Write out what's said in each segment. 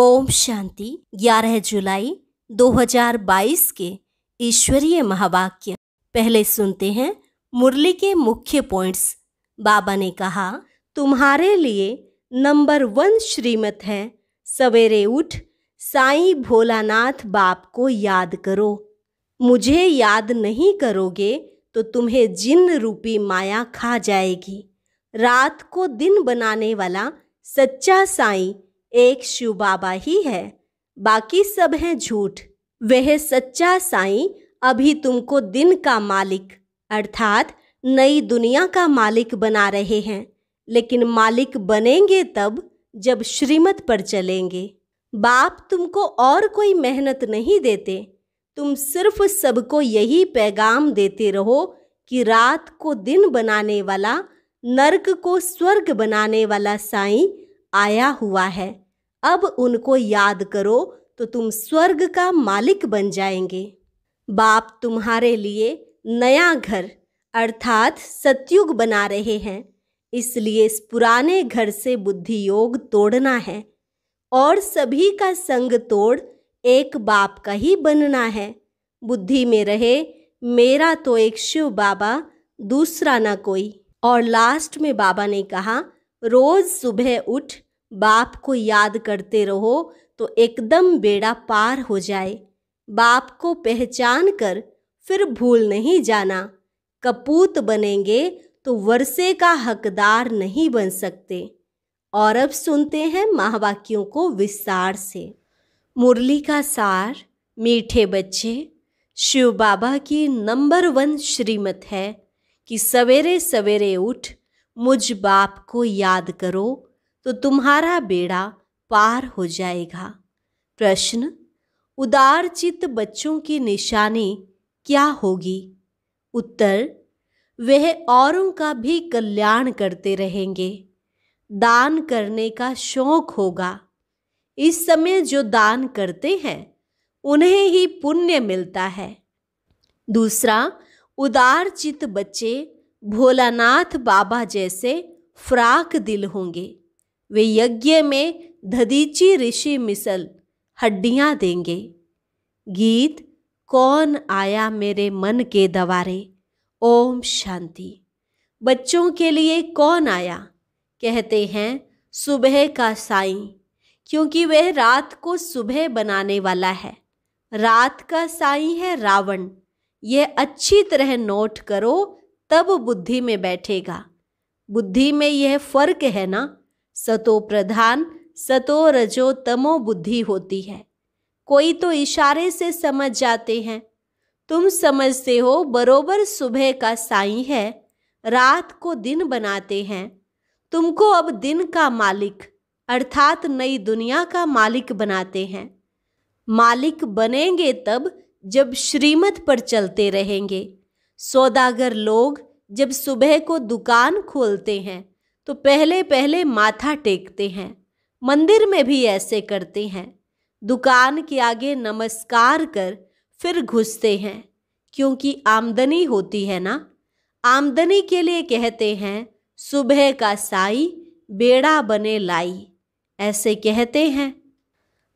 ओम शांति 11 जुलाई 2022 के ईश्वरीय महावाक्य पहले सुनते हैं मुरली के मुख्य पॉइंट्स बाबा ने कहा तुम्हारे लिए नंबर वन श्रीमत है सवेरे उठ साईं भोलानाथ बाप को याद करो मुझे याद नहीं करोगे तो तुम्हें जिन रूपी माया खा जाएगी रात को दिन बनाने वाला सच्चा साईं एक शिव बाबा ही है बाकी सब हैं झूठ वह सच्चा साईं अभी तुमको दिन का मालिक अर्थात नई दुनिया का मालिक बना रहे हैं लेकिन मालिक बनेंगे तब जब श्रीमत पर चलेंगे बाप तुमको और कोई मेहनत नहीं देते तुम सिर्फ सबको यही पैगाम देते रहो कि रात को दिन बनाने वाला नरक को स्वर्ग बनाने वाला साईं आया हुआ है अब उनको याद करो तो तुम स्वर्ग का मालिक बन जाएंगे बाप तुम्हारे लिए नया घर अर्थात सतयुग बना रहे हैं इसलिए इस पुराने घर से बुद्धि योग तोड़ना है और सभी का संग तोड़ एक बाप का ही बनना है बुद्धि में रहे मेरा तो एक शिव बाबा दूसरा ना कोई और लास्ट में बाबा ने कहा रोज़ सुबह उठ बाप को याद करते रहो तो एकदम बेड़ा पार हो जाए बाप को पहचान कर फिर भूल नहीं जाना कपूत बनेंगे तो वर्षे का हकदार नहीं बन सकते और अब सुनते हैं महावाक्यों को विस्तार से मुरली का सार मीठे बच्चे शिव बाबा की नंबर वन श्रीमत है कि सवेरे सवेरे उठ मुझ बाप को याद करो तो तुम्हारा बेड़ा पार हो जाएगा प्रश्न उदार चित्त बच्चों की निशानी क्या होगी उत्तर वह औरों का भी कल्याण करते रहेंगे दान करने का शौक होगा इस समय जो दान करते हैं उन्हें ही पुण्य मिलता है दूसरा उदार चित्त बच्चे भोलानाथ बाबा जैसे फ्राक दिल होंगे वे यज्ञ में धदीची ऋषि मिसल हड्डियां देंगे गीत कौन आया मेरे मन के दवारे ओम शांति बच्चों के लिए कौन आया कहते हैं सुबह का साईं क्योंकि वह रात को सुबह बनाने वाला है रात का साईं है रावण यह अच्छी तरह नोट करो तब बुद्धि में बैठेगा बुद्धि में यह फर्क है ना सतो प्रधान सतो रजो तमो बुद्धि होती है कोई तो इशारे से समझ जाते हैं तुम समझते हो बरोबर सुबह का साई है रात को दिन बनाते हैं तुमको अब दिन का मालिक अर्थात नई दुनिया का मालिक बनाते हैं मालिक बनेंगे तब जब श्रीमत पर चलते रहेंगे सौदागर लोग जब सुबह को दुकान खोलते हैं तो पहले पहले माथा टेकते हैं मंदिर में भी ऐसे करते हैं दुकान के आगे नमस्कार कर फिर घुसते हैं क्योंकि आमदनी होती है ना आमदनी के लिए कहते हैं सुबह का साई बेड़ा बने लाई ऐसे कहते हैं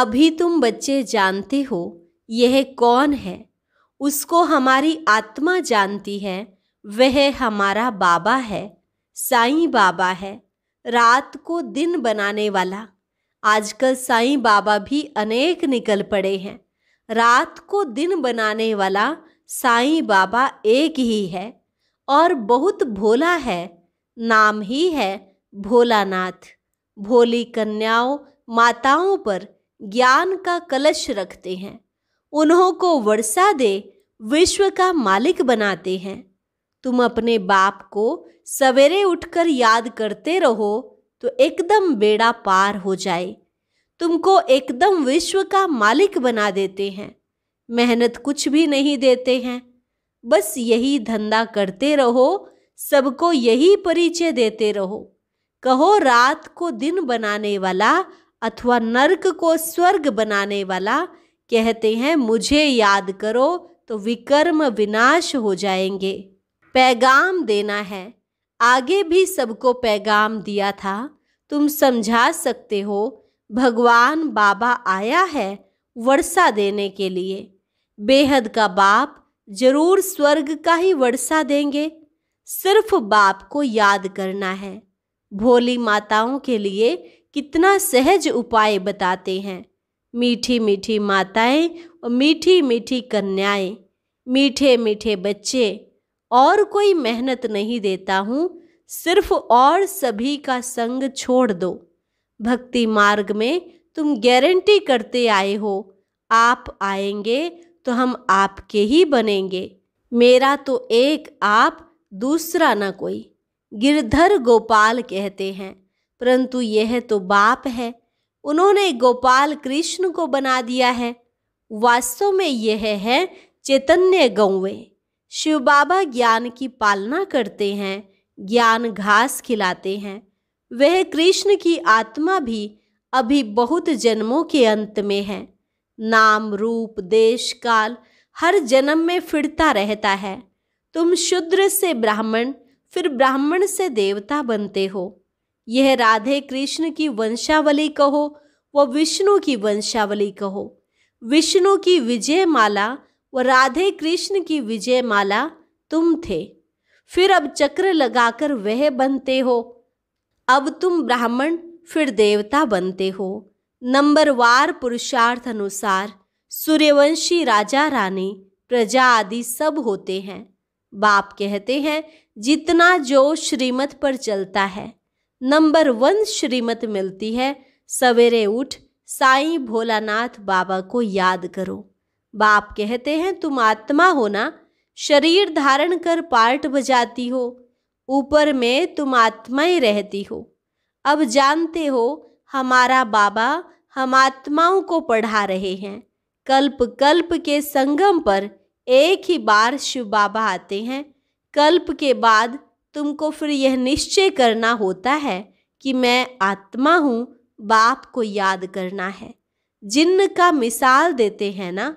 अभी तुम बच्चे जानते हो यह कौन है उसको हमारी आत्मा जानती है वह हमारा बाबा है साईं बाबा है रात को दिन बनाने वाला आजकल साईं बाबा भी अनेक निकल पड़े हैं रात को दिन बनाने वाला साईं बाबा एक ही है और बहुत भोला है नाम ही है भोलानाथ भोली कन्याओं माताओं पर ज्ञान का कलश रखते हैं उन्हों को वर्षा दे विश्व का मालिक बनाते हैं तुम अपने बाप को सवेरे उठकर याद करते रहो तो एकदम बेड़ा पार हो जाए तुमको एकदम विश्व का मालिक बना देते हैं मेहनत कुछ भी नहीं देते हैं बस यही धंधा करते रहो सबको यही परिचय देते रहो कहो रात को दिन बनाने वाला अथवा नरक को स्वर्ग बनाने वाला कहते हैं मुझे याद करो तो विकर्म विनाश हो जाएंगे पैगाम देना है आगे भी सबको पैगाम दिया था तुम समझा सकते हो भगवान बाबा आया है वर्षा देने के लिए बेहद का बाप जरूर स्वर्ग का ही वर्षा देंगे सिर्फ बाप को याद करना है भोली माताओं के लिए कितना सहज उपाय बताते हैं मीठी मीठी माताएं और मीठी मीठी कन्याएं मीठे मीठे बच्चे और कोई मेहनत नहीं देता हूँ सिर्फ और सभी का संग छोड़ दो भक्ति मार्ग में तुम गारंटी करते आए हो आप आएंगे तो हम आपके ही बनेंगे मेरा तो एक आप दूसरा ना कोई गिरधर गोपाल कहते हैं परंतु यह तो बाप है उन्होंने गोपाल कृष्ण को बना दिया है वास्तव में यह है चैतन्य गौवे शिव बाबा ज्ञान की पालना करते हैं ज्ञान घास खिलाते हैं वह कृष्ण की आत्मा भी अभी बहुत जन्मों के अंत में है नाम रूप देश काल हर जन्म में फिरता रहता है तुम शूद्र से ब्राह्मण फिर ब्राह्मण से देवता बनते हो यह राधे कृष्ण की वंशावली कहो व विष्णु की वंशावली कहो विष्णु की विजय माला व राधे कृष्ण की विजय माला तुम थे फिर अब चक्र लगाकर वह बनते हो अब तुम ब्राह्मण फिर देवता बनते हो नंबर वार पुरुषार्थ अनुसार सूर्यवंशी राजा रानी प्रजा आदि सब होते हैं बाप कहते हैं जितना जो श्रीमत पर चलता है नंबर वन श्रीमत मिलती है सवेरे उठ साईं भोलानाथ बाबा को याद करो बाप कहते हैं तुम आत्मा हो ना शरीर धारण कर पार्ट बजाती हो ऊपर में तुम आत्मा ही रहती हो अब जानते हो हमारा बाबा हम आत्माओं को पढ़ा रहे हैं कल्प कल्प के संगम पर एक ही बार शिव बाबा आते हैं कल्प के बाद तुमको फिर यह निश्चय करना होता है कि मैं आत्मा हूँ बाप को याद करना है जिन्न का मिसाल देते हैं ना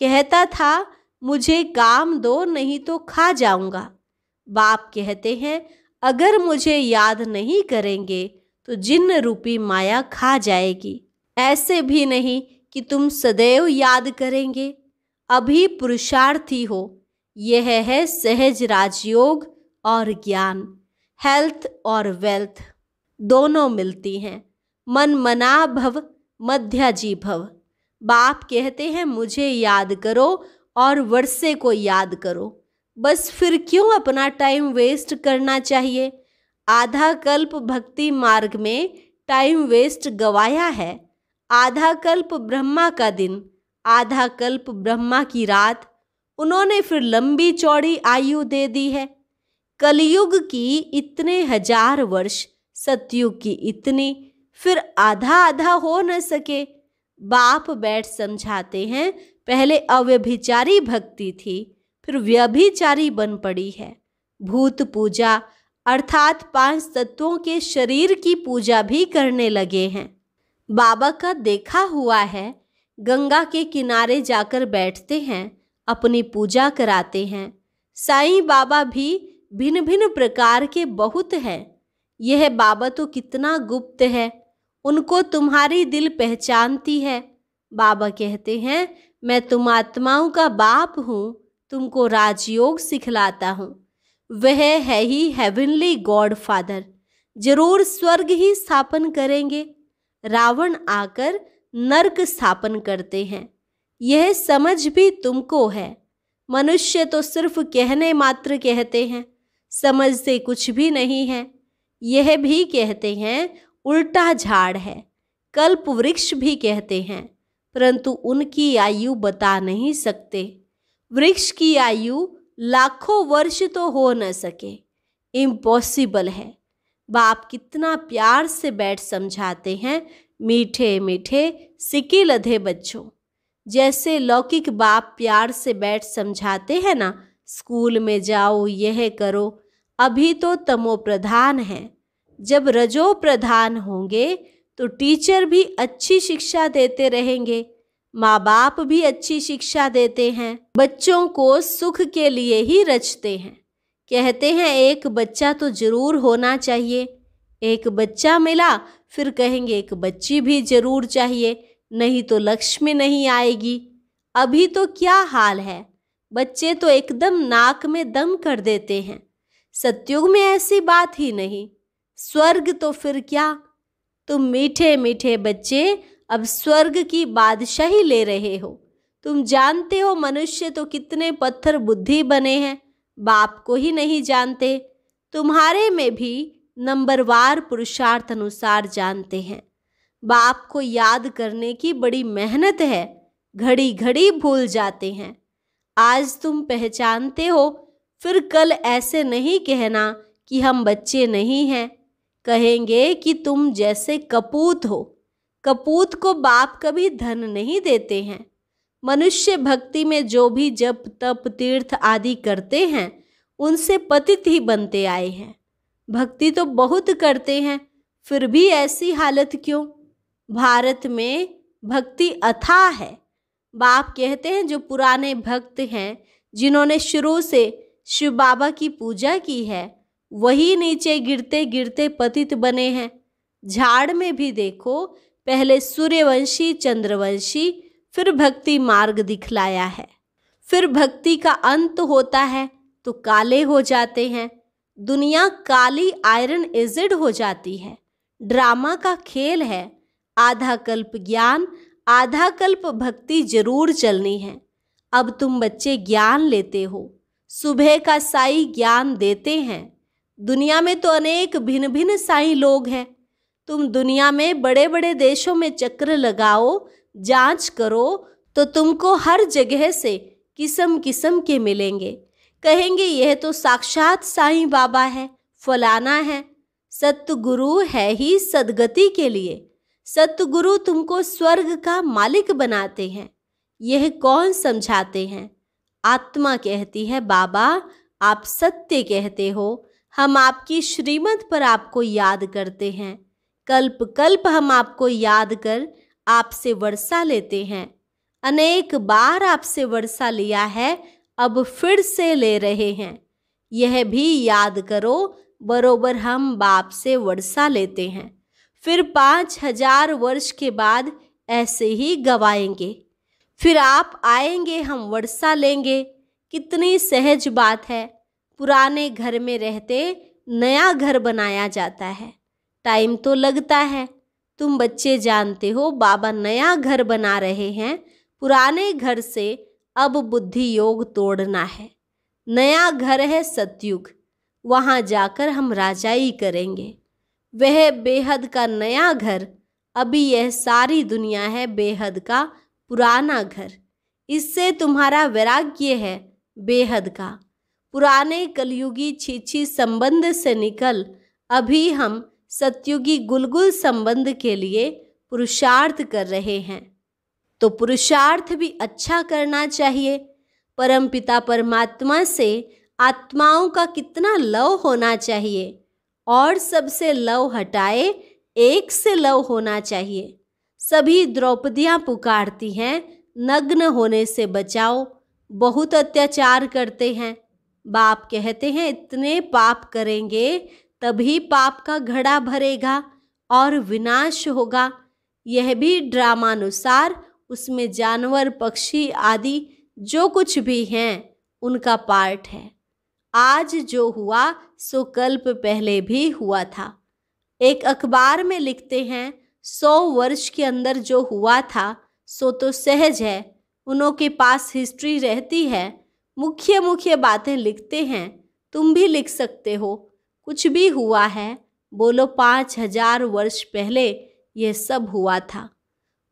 कहता था मुझे काम दो नहीं तो खा जाऊंगा बाप कहते हैं अगर मुझे याद नहीं करेंगे तो जिन्न रूपी माया खा जाएगी ऐसे भी नहीं कि तुम सदैव याद करेंगे अभी पुरुषार्थी हो यह है सहज राजयोग और ज्ञान हेल्थ और वेल्थ दोनों मिलती हैं मन मना भव मध्याजी भव बाप कहते हैं मुझे याद करो और वर्षे को याद करो बस फिर क्यों अपना टाइम वेस्ट करना चाहिए आधा कल्प भक्ति मार्ग में टाइम वेस्ट गवाया है आधा कल्प ब्रह्मा का दिन आधा कल्प ब्रह्मा की रात उन्होंने फिर लंबी चौड़ी आयु दे दी है कलयुग की इतने हजार वर्ष सतयुग की इतनी फिर आधा आधा हो न सके बाप बैठ समझाते हैं पहले अव्यभिचारी भक्ति थी फिर व्यभिचारी बन पड़ी है भूत पूजा अर्थात पांच तत्वों के शरीर की पूजा भी करने लगे हैं बाबा का देखा हुआ है गंगा के किनारे जाकर बैठते हैं अपनी पूजा कराते हैं साईं बाबा भी भिन्न भिन्न प्रकार के बहुत हैं यह बाबा तो कितना गुप्त है उनको तुम्हारी दिल पहचानती है बाबा कहते हैं मैं तुम आत्माओं का बाप हूँ तुमको राजयोग सिखलाता हूँ वह है ही हेवनली गॉड फादर जरूर स्वर्ग ही स्थापन करेंगे रावण आकर नरक स्थापन करते हैं यह समझ भी तुमको है मनुष्य तो सिर्फ कहने मात्र कहते हैं समझते कुछ भी नहीं है यह भी कहते हैं उल्टा झाड़ है कल्प वृक्ष भी कहते हैं परंतु उनकी आयु बता नहीं सकते वृक्ष की आयु लाखों वर्ष तो हो न सके इम्पॉसिबल है बाप कितना प्यार से बैठ समझाते हैं मीठे मीठे सिकी लधे बच्चों जैसे लौकिक बाप प्यार से बैठ समझाते हैं ना स्कूल में जाओ यह करो अभी तो तमो प्रधान है जब रजो प्रधान होंगे तो टीचर भी अच्छी शिक्षा देते रहेंगे माँ बाप भी अच्छी शिक्षा देते हैं बच्चों को सुख के लिए ही रचते हैं कहते हैं एक बच्चा तो ज़रूर होना चाहिए एक बच्चा मिला फिर कहेंगे एक बच्ची भी ज़रूर चाहिए नहीं तो लक्ष्मी नहीं आएगी अभी तो क्या हाल है बच्चे तो एकदम नाक में दम कर देते हैं सत्युग में ऐसी बात ही नहीं स्वर्ग तो फिर क्या तुम मीठे मीठे बच्चे अब स्वर्ग की बादशाही ले रहे हो तुम जानते हो मनुष्य तो कितने पत्थर बुद्धि बने हैं बाप को ही नहीं जानते तुम्हारे में भी नंबरवार पुरुषार्थ अनुसार जानते हैं बाप को याद करने की बड़ी मेहनत है घड़ी घड़ी भूल जाते हैं आज तुम पहचानते हो फिर कल ऐसे नहीं कहना कि हम बच्चे नहीं हैं कहेंगे कि तुम जैसे कपूत हो कपूत को बाप कभी धन नहीं देते हैं मनुष्य भक्ति में जो भी जप तप तीर्थ आदि करते हैं उनसे पतित ही बनते आए हैं भक्ति तो बहुत करते हैं फिर भी ऐसी हालत क्यों भारत में भक्ति अथाह है बाप कहते हैं जो पुराने भक्त हैं जिन्होंने शुरू से शिव बाबा की पूजा की है वही नीचे गिरते गिरते पतित बने हैं झाड़ में भी देखो पहले सूर्यवंशी चंद्रवंशी फिर भक्ति मार्ग दिखलाया है फिर भक्ति का अंत होता है तो काले हो जाते हैं दुनिया काली आयरन एजिड हो जाती है ड्रामा का खेल है आधा कल्प ज्ञान आधा कल्प भक्ति जरूर चलनी है अब तुम बच्चे ज्ञान लेते हो सुबह का साई ज्ञान देते हैं दुनिया में तो अनेक भिन्न भिन्न साई लोग हैं तुम दुनिया में बड़े बड़े देशों में चक्र लगाओ जांच करो तो तुमको हर जगह से किस्म किस्म के मिलेंगे कहेंगे यह तो साक्षात साईं बाबा है फलाना है सतगुरु है ही सदगति के लिए सतगुरु तुमको स्वर्ग का मालिक बनाते हैं यह कौन समझाते हैं आत्मा कहती है बाबा आप सत्य कहते हो हम आपकी श्रीमत पर आपको याद करते हैं कल्प कल्प हम आपको याद कर आपसे वर्षा लेते हैं अनेक बार आपसे वर्षा लिया है अब फिर से ले रहे हैं यह भी याद करो बरोबर हम बाप से वर्षा लेते हैं फिर पाँच हजार वर्ष के बाद ऐसे ही गवाएंगे फिर आप आएंगे हम वर्षा लेंगे कितनी सहज बात है पुराने घर में रहते नया घर बनाया जाता है टाइम तो लगता है तुम बच्चे जानते हो बाबा नया घर बना रहे हैं पुराने घर से अब बुद्धि योग तोड़ना है नया घर है सतयुग वहाँ जाकर हम राजाई करेंगे वह बेहद का नया घर अभी यह सारी दुनिया है बेहद का पुराना घर इससे तुम्हारा वैराग्य है बेहद का पुराने कलयुगी छीछी संबंध से निकल अभी हम सत्युगी गुलगुल संबंध के लिए पुरुषार्थ कर रहे हैं तो पुरुषार्थ भी अच्छा करना चाहिए परमपिता परमात्मा से आत्माओं का कितना लव होना चाहिए और सबसे लव हटाए एक से लव होना चाहिए सभी द्रौपदियाँ पुकारती हैं नग्न होने से बचाओ बहुत अत्याचार करते हैं बाप कहते हैं इतने पाप करेंगे तभी पाप का घड़ा भरेगा और विनाश होगा यह भी ड्रामानुसार उसमें जानवर पक्षी आदि जो कुछ भी हैं उनका पार्ट है आज जो हुआ सो कल्प पहले भी हुआ था एक अखबार में लिखते हैं सौ वर्ष के अंदर जो हुआ था सो तो सहज है उनों के पास हिस्ट्री रहती है मुख्य मुख्य बातें लिखते हैं तुम भी लिख सकते हो कुछ भी हुआ है बोलो पाँच हजार वर्ष पहले यह सब हुआ था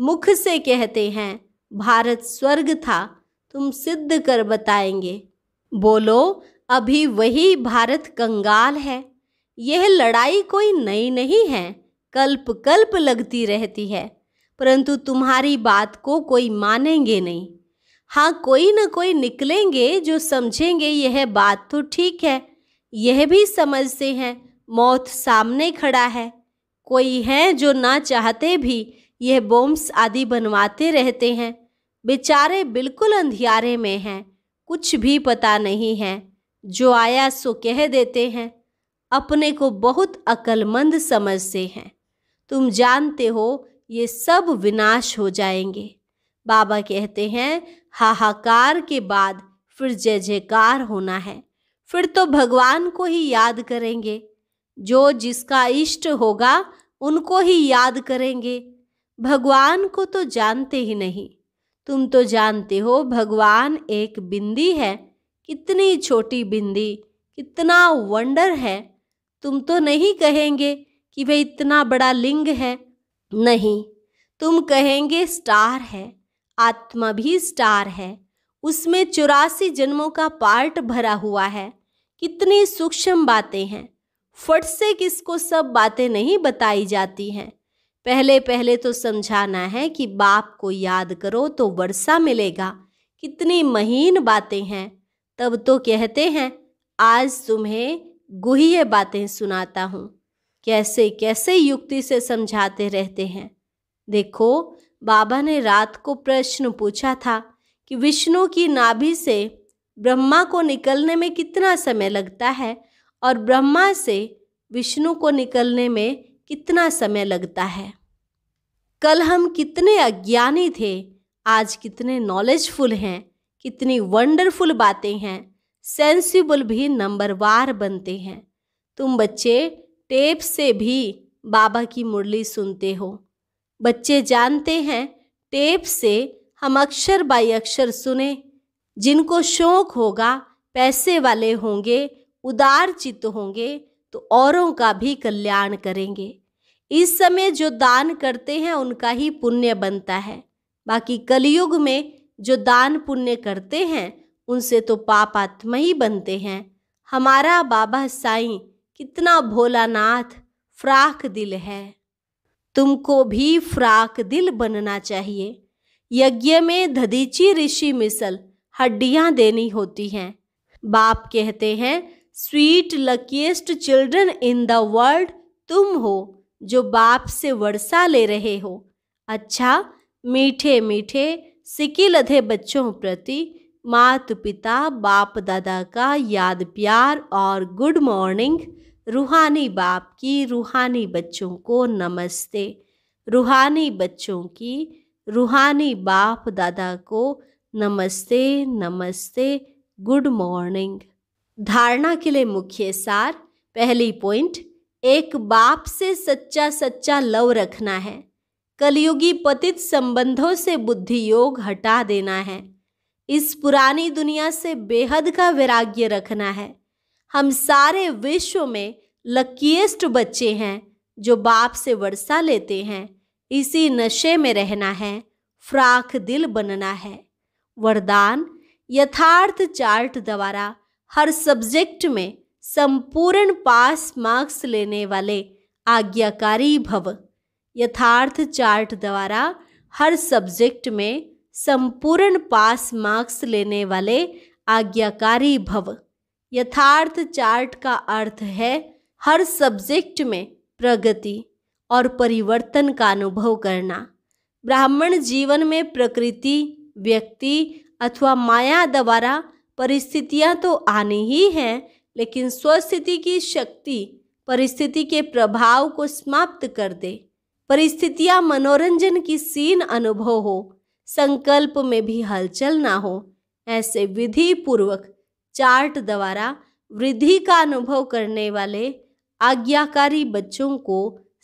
मुख से कहते हैं भारत स्वर्ग था तुम सिद्ध कर बताएंगे बोलो अभी वही भारत कंगाल है यह लड़ाई कोई नई नहीं है कल्प कल्प लगती रहती है परंतु तुम्हारी बात को कोई मानेंगे नहीं हाँ कोई न कोई निकलेंगे जो समझेंगे यह बात तो ठीक है यह भी समझते हैं मौत सामने खड़ा है कोई है जो ना चाहते भी यह बॉम्ब्स आदि बनवाते रहते हैं बेचारे बिल्कुल अंधियारे में हैं कुछ भी पता नहीं है जो आया सो कह देते हैं अपने को बहुत अक्लमंद समझते हैं तुम जानते हो ये सब विनाश हो जाएंगे बाबा कहते हैं हाहाकार के बाद फिर जय जयकार होना है फिर तो भगवान को ही याद करेंगे जो जिसका इष्ट होगा उनको ही याद करेंगे भगवान को तो जानते ही नहीं तुम तो जानते हो भगवान एक बिंदी है कितनी छोटी बिंदी कितना वंडर है तुम तो नहीं कहेंगे कि वह इतना बड़ा लिंग है नहीं तुम कहेंगे स्टार है आत्मा भी स्टार है उसमें चौरासी जन्मों का पार्ट भरा हुआ है कितनी सूक्ष्म बातें हैं फट से किसको सब बातें नहीं बताई जाती हैं पहले पहले तो समझाना है कि बाप को याद करो तो वर्षा मिलेगा कितनी महीन बातें हैं तब तो कहते हैं आज तुम्हें गुहे बातें सुनाता हूँ कैसे कैसे युक्ति से समझाते रहते हैं देखो बाबा ने रात को प्रश्न पूछा था कि विष्णु की नाभि से ब्रह्मा को निकलने में कितना समय लगता है और ब्रह्मा से विष्णु को निकलने में कितना समय लगता है कल हम कितने अज्ञानी थे आज कितने नॉलेजफुल हैं कितनी वंडरफुल बातें हैं सेंसिबल भी नंबरवार बनते हैं तुम बच्चे टेप से भी बाबा की मुरली सुनते हो बच्चे जानते हैं टेप से हम अक्षर बाई अक्षर सुने जिनको शौक होगा पैसे वाले होंगे उदार चित्त होंगे तो औरों का भी कल्याण करेंगे इस समय जो दान करते हैं उनका ही पुण्य बनता है बाकी कलयुग में जो दान पुण्य करते हैं उनसे तो पाप आत्मा ही बनते हैं हमारा बाबा साईं कितना भोलानाथ फ्राक दिल है तुमको भी फ्राक दिल बनना चाहिए यज्ञ में धदीची ऋषि मिसल हड्डियाँ देनी होती हैं बाप कहते हैं sweet luckiest children in the world तुम हो जो बाप से वर्षा ले रहे हो अच्छा मीठे मीठे सिकी लधे बच्चों प्रति मात पिता बाप दादा का याद प्यार और गुड मॉर्निंग रूहानी बाप की रूहानी बच्चों को नमस्ते रूहानी बच्चों की रूहानी बाप दादा को नमस्ते नमस्ते गुड मॉर्निंग धारणा के लिए मुख्य सार पहली पॉइंट एक बाप से सच्चा सच्चा लव रखना है कलयुगी पतित संबंधों से बुद्धि योग हटा देना है इस पुरानी दुनिया से बेहद का वैराग्य रखना है हम सारे विश्व में लकीस्ट बच्चे हैं जो बाप से वर्षा लेते हैं इसी नशे में रहना है फ्राक दिल बनना है वरदान यथार्थ चार्ट द्वारा हर सब्जेक्ट में संपूर्ण पास मार्क्स लेने वाले आज्ञाकारी भव यथार्थ चार्ट द्वारा हर सब्जेक्ट में संपूर्ण पास मार्क्स लेने वाले आज्ञाकारी भव यथार्थ चार्ट का अर्थ है हर सब्जेक्ट में प्रगति और परिवर्तन का अनुभव करना ब्राह्मण जीवन में प्रकृति व्यक्ति अथवा माया द्वारा परिस्थितियां तो आनी ही हैं लेकिन स्वस्थिति की शक्ति परिस्थिति के प्रभाव को समाप्त कर दे परिस्थितियां मनोरंजन की सीन अनुभव हो संकल्प में भी हलचल ना हो ऐसे विधि पूर्वक चार्ट द्वारा वृद्धि का अनुभव करने वाले आज्ञाकारी बच्चों को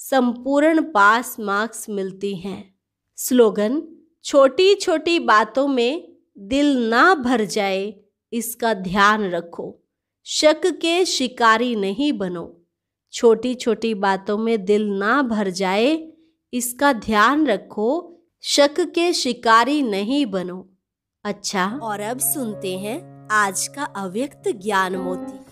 संपूर्ण पास मार्क्स मिलती हैं स्लोगन छोटी छोटी बातों में दिल ना भर जाए इसका ध्यान रखो शक के शिकारी नहीं बनो छोटी छोटी बातों में दिल ना भर जाए इसका ध्यान रखो शक के शिकारी नहीं बनो अच्छा और अब सुनते हैं आज का अव्यक्त ज्ञान मोती